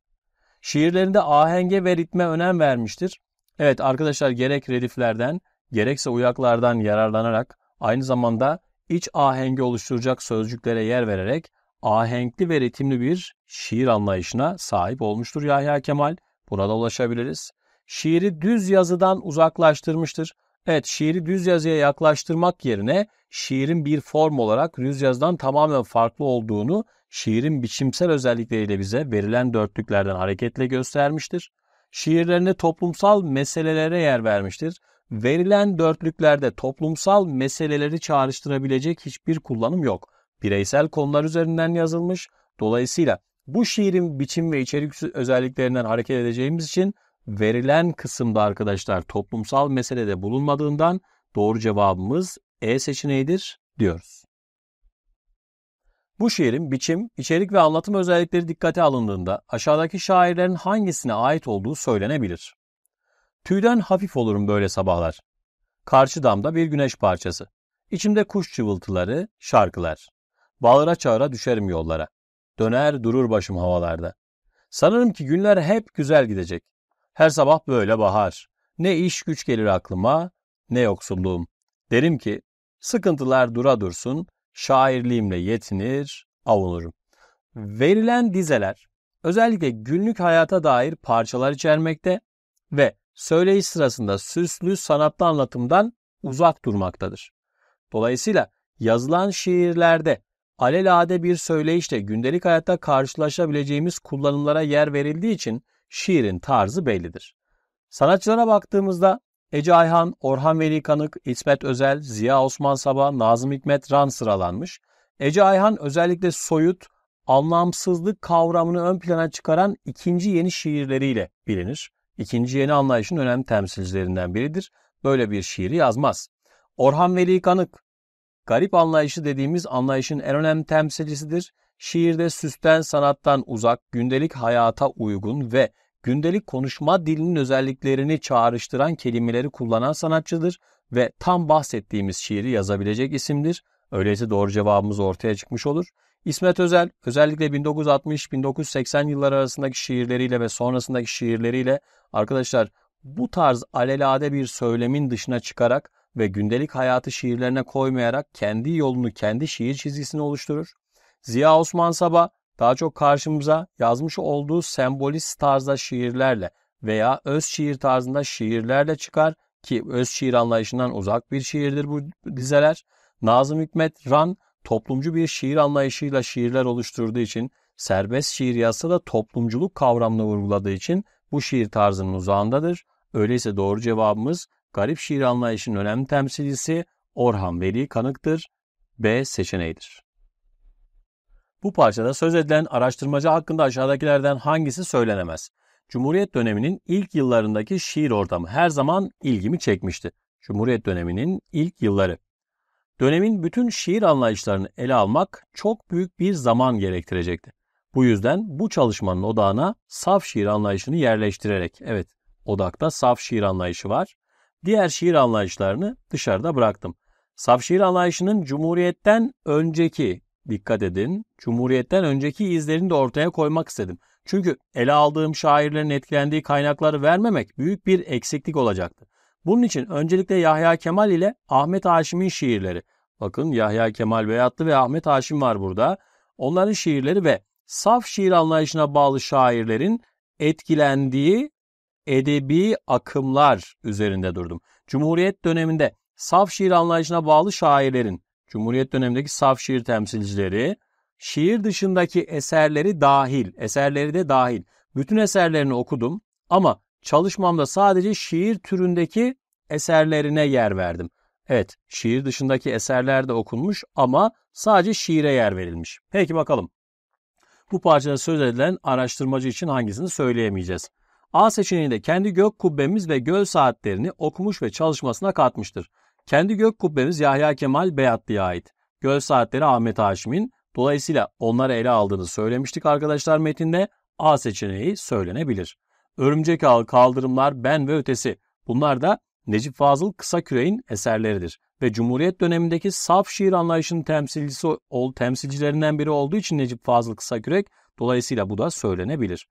Şiirlerinde ahenge ve ritme önem vermiştir. Evet arkadaşlar gerek rediflerden gerekse uyaklardan yararlanarak aynı zamanda iç ahenge oluşturacak sözcüklere yer vererek ahenkli ve ritimli bir şiir anlayışına sahip olmuştur Yahya Kemal. Buna da ulaşabiliriz. Şiiri düz yazıdan uzaklaştırmıştır. Evet şiiri düz yazıya yaklaştırmak yerine şiirin bir form olarak düz yazıdan tamamen farklı olduğunu şiirin biçimsel özellikleriyle bize verilen dörtlüklerden hareketle göstermiştir. Şiirlerinde toplumsal meselelere yer vermiştir. Verilen dörtlüklerde toplumsal meseleleri çağrıştırabilecek hiçbir kullanım yok. Bireysel konular üzerinden yazılmış. Dolayısıyla bu şiirin biçim ve içerik özelliklerinden hareket edeceğimiz için verilen kısımda arkadaşlar toplumsal meselede bulunmadığından doğru cevabımız E seçeneğidir diyoruz. Bu şiirin biçim, içerik ve anlatım özellikleri dikkate alındığında aşağıdaki şairlerin hangisine ait olduğu söylenebilir. Tüyden hafif olurum böyle sabahlar. Karşı damda bir güneş parçası. İçimde kuş çıvıltıları, şarkılar. Bağıra çağıra düşerim yollara. Döner durur başım havalarda. Sanırım ki günler hep güzel gidecek. Her sabah böyle bahar. Ne iş güç gelir aklıma, ne yoksulluğum. Derim ki, sıkıntılar dura dursun, şairliğimle yetinir, avunurum. Verilen dizeler özellikle günlük hayata dair parçalar içermekte ve söyleyiş sırasında süslü sanatlı anlatımdan uzak durmaktadır. Dolayısıyla yazılan şiirlerde alelade bir söyleyişle gündelik hayatta karşılaşabileceğimiz kullanımlara yer verildiği için şiirin tarzı bellidir. Sanatçılara baktığımızda Ece Ayhan, Orhan Veli Kanık, İsmet Özel, Ziya Osman Sabah, Nazım Hikmet Ran sıralanmış. Ece Ayhan özellikle soyut, anlamsızlık kavramını ön plana çıkaran ikinci yeni şiirleriyle bilinir. İkinci yeni anlayışın önemli temsilcilerinden biridir. Böyle bir şiiri yazmaz. Orhan Veli Kanık, garip anlayışı dediğimiz anlayışın en önemli temsilcisidir. Şiirde süsten sanattan uzak, gündelik hayata uygun ve gündelik konuşma dilinin özelliklerini çağrıştıran kelimeleri kullanan sanatçıdır ve tam bahsettiğimiz şiiri yazabilecek isimdir. Öyleyse doğru cevabımız ortaya çıkmış olur. İsmet Özel özellikle 1960-1980 yılları arasındaki şiirleriyle ve sonrasındaki şiirleriyle arkadaşlar bu tarz alelade bir söylemin dışına çıkarak ve gündelik hayatı şiirlerine koymayarak kendi yolunu kendi şiir çizgisini oluşturur. Ziya Osman Sabah. Daha çok karşımıza yazmış olduğu sembolist tarzda şiirlerle veya öz şiir tarzında şiirlerle çıkar ki öz şiir anlayışından uzak bir şiirdir bu dizeler. Nazım Hikmet Ran toplumcu bir şiir anlayışıyla şiirler oluşturduğu için serbest şiir yazsa da toplumculuk kavramını vurguladığı için bu şiir tarzının uzağındadır. Öyleyse doğru cevabımız garip şiir anlayışının önemli temsilcisi Orhan Veli Kanık'tır. B seçeneğidir. Bu parçada söz edilen araştırmacı hakkında aşağıdakilerden hangisi söylenemez? Cumhuriyet döneminin ilk yıllarındaki şiir ortamı her zaman ilgimi çekmişti. Cumhuriyet döneminin ilk yılları. Dönemin bütün şiir anlayışlarını ele almak çok büyük bir zaman gerektirecekti. Bu yüzden bu çalışmanın odağına saf şiir anlayışını yerleştirerek, evet odakta saf şiir anlayışı var. Diğer şiir anlayışlarını dışarıda bıraktım. Saf şiir anlayışının Cumhuriyet'ten önceki dikkat edin. Cumhuriyetten önceki izlerini de ortaya koymak istedim. Çünkü ele aldığım şairlerin etkilendiği kaynakları vermemek büyük bir eksiklik olacaktı. Bunun için öncelikle Yahya Kemal ile Ahmet Haşim'in şiirleri. Bakın Yahya Kemal Beyatlı ve Ahmet Haşim var burada. Onların şiirleri ve saf şiir anlayışına bağlı şairlerin etkilendiği edebi akımlar üzerinde durdum. Cumhuriyet döneminde saf şiir anlayışına bağlı şairlerin Cumhuriyet dönemindeki saf şiir temsilcileri şiir dışındaki eserleri dahil, eserleri de dahil. Bütün eserlerini okudum ama çalışmamda sadece şiir türündeki eserlerine yer verdim. Evet, şiir dışındaki eserler de okunmuş ama sadece şiire yer verilmiş. Peki bakalım. Bu parçada söz edilen araştırmacı için hangisini söyleyemeyeceğiz. A seçeneğinde kendi gök kubbemiz ve göl saatlerini okumuş ve çalışmasına katmıştır. Kendi gök kubbemiz Yahya Kemal Beyatlı'ya ait. Göl saatleri Ahmet Haşim'in. Dolayısıyla onları ele aldığını söylemiştik arkadaşlar metinde. A seçeneği söylenebilir. Örümcek Ağı, Kaldırımlar, Ben ve Ötesi. Bunlar da Necip Fazıl Kısaküre'in eserleridir ve Cumhuriyet dönemindeki saf şiir anlayışının temsilcisi ol, temsilcilerinden biri olduğu için Necip Fazıl Kısakürek dolayısıyla bu da söylenebilir.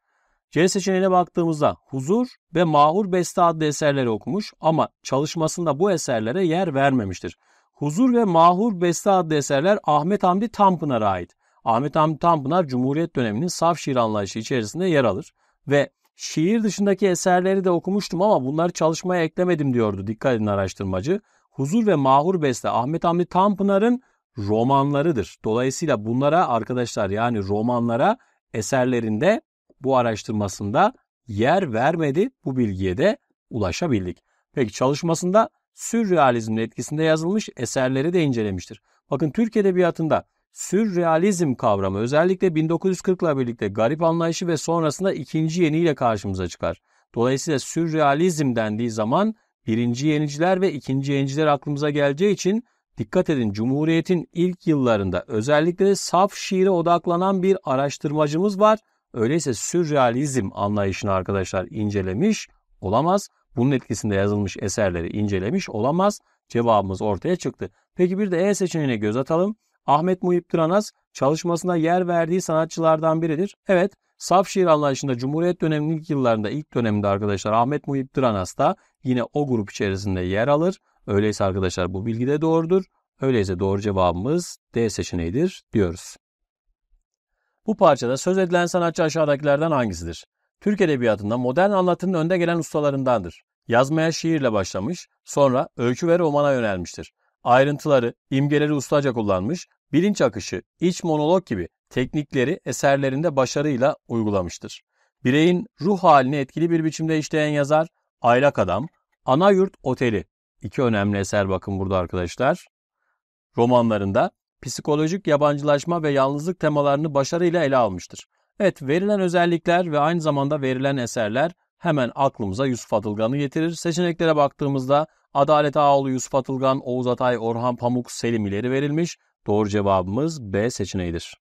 C seçeneğine baktığımızda Huzur ve Mahur Beste adlı eserleri okumuş ama çalışmasında bu eserlere yer vermemiştir. Huzur ve Mahur Beste adlı eserler Ahmet Hamdi Tanpınar'a ait. Ahmet Hamdi Tanpınar Cumhuriyet döneminin saf şiir anlayışı içerisinde yer alır ve şiir dışındaki eserleri de okumuştum ama bunları çalışmaya eklemedim diyordu dikkat edin araştırmacı. Huzur ve Mahur Beste Ahmet Hamdi Tanpınar'ın romanlarıdır. Dolayısıyla bunlara arkadaşlar yani romanlara eserlerinde bu araştırmasında yer vermedi. Bu bilgiye de ulaşabildik. Peki çalışmasında sürrealizm etkisinde yazılmış eserleri de incelemiştir. Bakın Türk Edebiyatı'nda sürrealizm kavramı özellikle 1940'la birlikte garip anlayışı ve sonrasında ikinci yeniyle karşımıza çıkar. Dolayısıyla sürrealizm dendiği zaman birinci yeniciler ve ikinci yeniciler aklımıza geleceği için dikkat edin Cumhuriyet'in ilk yıllarında özellikle saf şiire odaklanan bir araştırmacımız var Öyleyse sürrealizm anlayışını arkadaşlar incelemiş olamaz. Bunun etkisinde yazılmış eserleri incelemiş olamaz. Cevabımız ortaya çıktı. Peki bir de E seçeneğine göz atalım. Ahmet Muhip Tıranas çalışmasına yer verdiği sanatçılardan biridir. Evet, saf şiir anlayışında Cumhuriyet döneminin ilk yıllarında, ilk döneminde arkadaşlar Ahmet Muhip Tıranas da yine o grup içerisinde yer alır. Öyleyse arkadaşlar bu bilgi de doğrudur. Öyleyse doğru cevabımız D seçeneğidir diyoruz. Bu parçada söz edilen sanatçı aşağıdakilerden hangisidir? Türk Edebiyatı'nda modern anlatının önde gelen ustalarındandır. Yazmaya şiirle başlamış, sonra öykü ve romana yönelmiştir. Ayrıntıları, imgeleri ustaca kullanmış, bilinç akışı, iç monolog gibi teknikleri eserlerinde başarıyla uygulamıştır. Bireyin ruh halini etkili bir biçimde işleyen yazar, Aylak Adam, Ana Yurt Oteli, iki önemli eser bakın burada arkadaşlar, romanlarında psikolojik yabancılaşma ve yalnızlık temalarını başarıyla ele almıştır. Evet, verilen özellikler ve aynı zamanda verilen eserler hemen aklımıza Yusuf Atılgan'ı getirir. Seçeneklere baktığımızda Adalet Ağoğlu, Yusuf Atılgan, Oğuz Atay, Orhan Pamuk, Selim ileri verilmiş. Doğru cevabımız B seçeneğidir.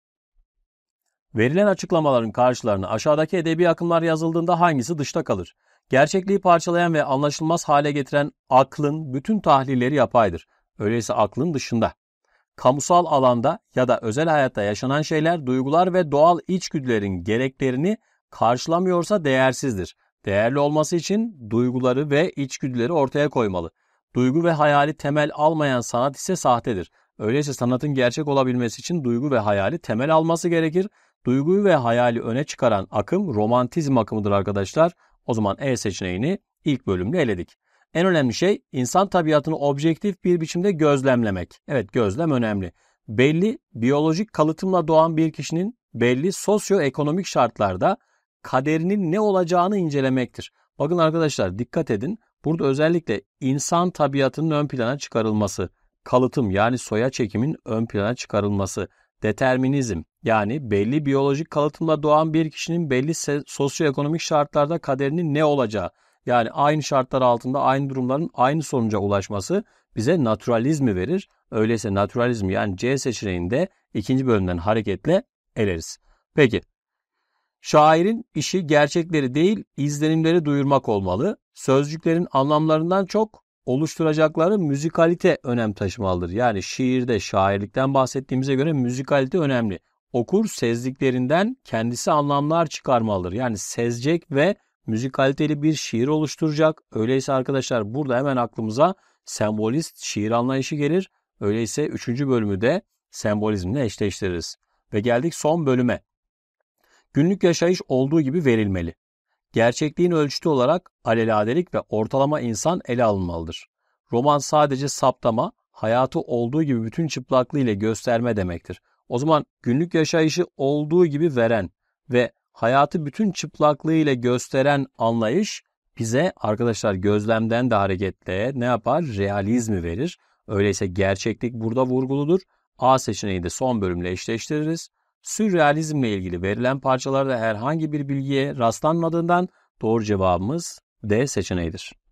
Verilen açıklamaların karşılarına aşağıdaki edebi akımlar yazıldığında hangisi dışta kalır? Gerçekliği parçalayan ve anlaşılmaz hale getiren aklın bütün tahlilleri yapaydır. Öyleyse aklın dışında kamusal alanda ya da özel hayatta yaşanan şeyler duygular ve doğal içgüdülerin gereklerini karşılamıyorsa değersizdir. Değerli olması için duyguları ve içgüdüleri ortaya koymalı. Duygu ve hayali temel almayan sanat ise sahtedir. Öyleyse sanatın gerçek olabilmesi için duygu ve hayali temel alması gerekir. Duyguyu ve hayali öne çıkaran akım romantizm akımıdır arkadaşlar. O zaman E seçeneğini ilk bölümde eledik. En önemli şey insan tabiatını objektif bir biçimde gözlemlemek. Evet gözlem önemli. Belli biyolojik kalıtımla doğan bir kişinin belli sosyoekonomik şartlarda kaderinin ne olacağını incelemektir. Bakın arkadaşlar dikkat edin. Burada özellikle insan tabiatının ön plana çıkarılması, kalıtım yani soya çekimin ön plana çıkarılması, determinizm yani belli biyolojik kalıtımla doğan bir kişinin belli sosyoekonomik şartlarda kaderinin ne olacağı, yani aynı şartlar altında aynı durumların aynı sonuca ulaşması bize naturalizmi verir. Öyleyse naturalizm yani C seçeneğinde ikinci bölümden hareketle eleriz. Peki. Şairin işi gerçekleri değil izlenimleri duyurmak olmalı. Sözcüklerin anlamlarından çok oluşturacakları müzikalite önem taşımalıdır. Yani şiirde şairlikten bahsettiğimize göre müzikalite önemli. Okur sezdiklerinden kendisi anlamlar çıkarmalıdır. Yani sezecek ve müzikaliteli bir şiir oluşturacak. Öyleyse arkadaşlar burada hemen aklımıza sembolist şiir anlayışı gelir. Öyleyse 3. bölümü de sembolizmle eşleştiririz. Ve geldik son bölüme. Günlük yaşayış olduğu gibi verilmeli. Gerçekliğin ölçütü olarak aleladelik ve ortalama insan ele alınmalıdır. Roman sadece saptama, hayatı olduğu gibi bütün çıplaklığıyla gösterme demektir. O zaman günlük yaşayışı olduğu gibi veren ve hayatı bütün çıplaklığıyla gösteren anlayış bize arkadaşlar gözlemden de hareketle ne yapar? Realizmi verir. Öyleyse gerçeklik burada vurguludur. A seçeneği de son bölümle eşleştiririz. Sürrealizmle ilgili verilen parçalarda herhangi bir bilgiye rastlanmadığından doğru cevabımız D seçeneğidir.